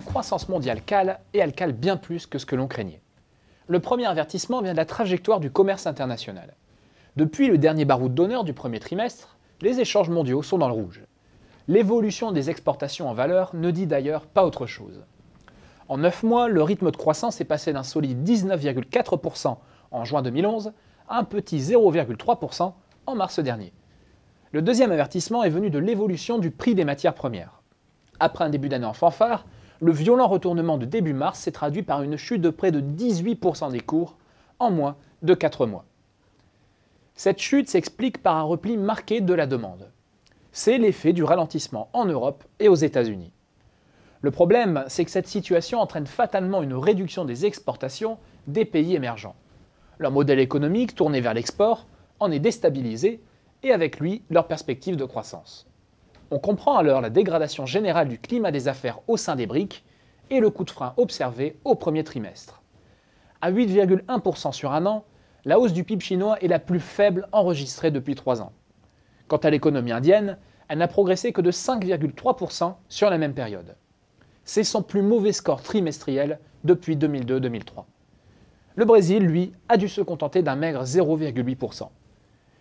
la croissance mondiale cale et elle cale bien plus que ce que l'on craignait. Le premier avertissement vient de la trajectoire du commerce international. Depuis le dernier baroud d'honneur du premier trimestre, les échanges mondiaux sont dans le rouge. L'évolution des exportations en valeur ne dit d'ailleurs pas autre chose. En 9 mois, le rythme de croissance est passé d'un solide 19,4% en juin 2011 à un petit 0,3% en mars dernier. Le deuxième avertissement est venu de l'évolution du prix des matières premières. Après un début d'année en fanfare, le violent retournement de début mars s'est traduit par une chute de près de 18% des cours en moins de 4 mois. Cette chute s'explique par un repli marqué de la demande. C'est l'effet du ralentissement en Europe et aux États-Unis. Le problème, c'est que cette situation entraîne fatalement une réduction des exportations des pays émergents. Leur modèle économique tourné vers l'export en est déstabilisé et avec lui leur perspective de croissance. On comprend alors la dégradation générale du climat des affaires au sein des briques et le coup de frein observé au premier trimestre. À 8,1% sur un an, la hausse du PIB chinois est la plus faible enregistrée depuis trois ans. Quant à l'économie indienne, elle n'a progressé que de 5,3% sur la même période. C'est son plus mauvais score trimestriel depuis 2002-2003. Le Brésil, lui, a dû se contenter d'un maigre 0,8%.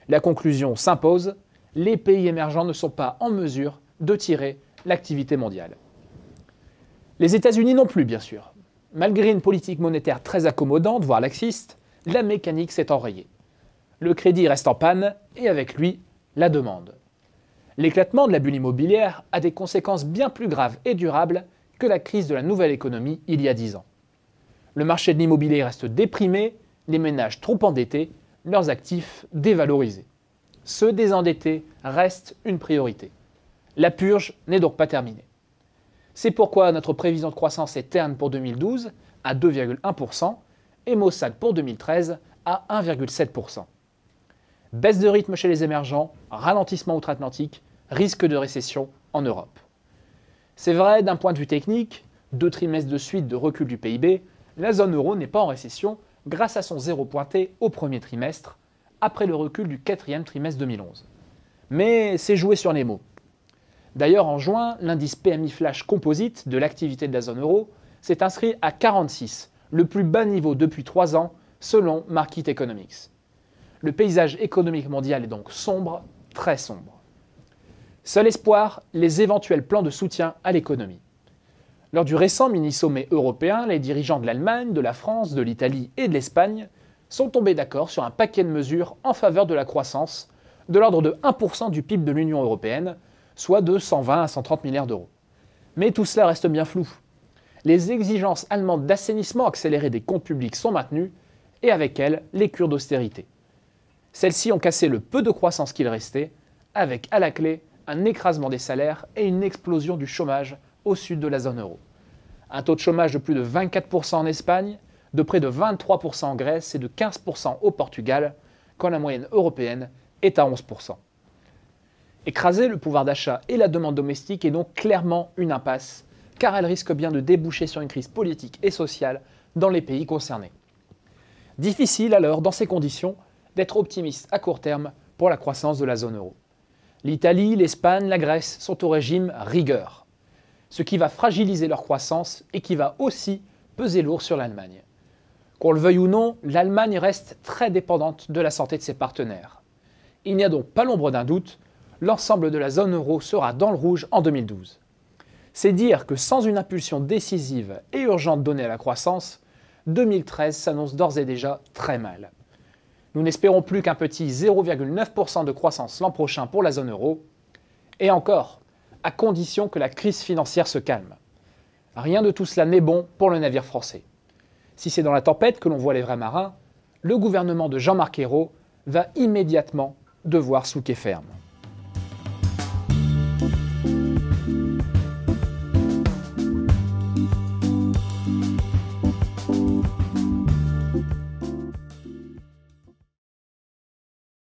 La conclusion s'impose, les pays émergents ne sont pas en mesure de tirer l'activité mondiale. Les États-Unis non plus, bien sûr. Malgré une politique monétaire très accommodante, voire laxiste, la mécanique s'est enrayée. Le crédit reste en panne et avec lui, la demande. L'éclatement de la bulle immobilière a des conséquences bien plus graves et durables que la crise de la nouvelle économie il y a dix ans. Le marché de l'immobilier reste déprimé, les ménages trop endettés, leurs actifs dévalorisés se désendetter reste une priorité. La purge n'est donc pas terminée. C'est pourquoi notre prévision de croissance est terne pour 2012 à 2,1% et Mossad pour 2013 à 1,7%. Baisse de rythme chez les émergents, ralentissement outre-Atlantique, risque de récession en Europe. C'est vrai d'un point de vue technique, deux trimestres de suite de recul du PIB, la zone euro n'est pas en récession grâce à son zéro pointé au premier trimestre, après le recul du quatrième trimestre 2011. Mais c'est joué sur les mots. D'ailleurs, en juin, l'indice PMI Flash Composite de l'activité de la zone euro s'est inscrit à 46, le plus bas niveau depuis trois ans, selon Market Economics. Le paysage économique mondial est donc sombre, très sombre. Seul espoir, les éventuels plans de soutien à l'économie. Lors du récent mini-sommet européen, les dirigeants de l'Allemagne, de la France, de l'Italie et de l'Espagne sont tombés d'accord sur un paquet de mesures en faveur de la croissance de l'ordre de 1% du PIB de l'Union européenne, soit de 120 à 130 milliards d'euros. Mais tout cela reste bien flou. Les exigences allemandes d'assainissement accéléré des comptes publics sont maintenues, et avec elles les cures d'austérité. Celles-ci ont cassé le peu de croissance qu'il restait, avec à la clé un écrasement des salaires et une explosion du chômage au sud de la zone euro. Un taux de chômage de plus de 24% en Espagne, de près de 23% en Grèce et de 15% au Portugal, quand la moyenne européenne est à 11%. Écraser le pouvoir d'achat et la demande domestique est donc clairement une impasse, car elle risque bien de déboucher sur une crise politique et sociale dans les pays concernés. Difficile alors, dans ces conditions, d'être optimiste à court terme pour la croissance de la zone euro. L'Italie, l'Espagne, la Grèce sont au régime rigueur, ce qui va fragiliser leur croissance et qui va aussi peser lourd sur l'Allemagne. Qu'on le veuille ou non, l'Allemagne reste très dépendante de la santé de ses partenaires. Il n'y a donc pas l'ombre d'un doute, l'ensemble de la zone euro sera dans le rouge en 2012. C'est dire que sans une impulsion décisive et urgente donnée à la croissance, 2013 s'annonce d'ores et déjà très mal. Nous n'espérons plus qu'un petit 0,9% de croissance l'an prochain pour la zone euro, et encore, à condition que la crise financière se calme. Rien de tout cela n'est bon pour le navire français. Si c'est dans la tempête que l'on voit les vrais marins, le gouvernement de Jean-Marc Ayrault va immédiatement devoir souquer ferme.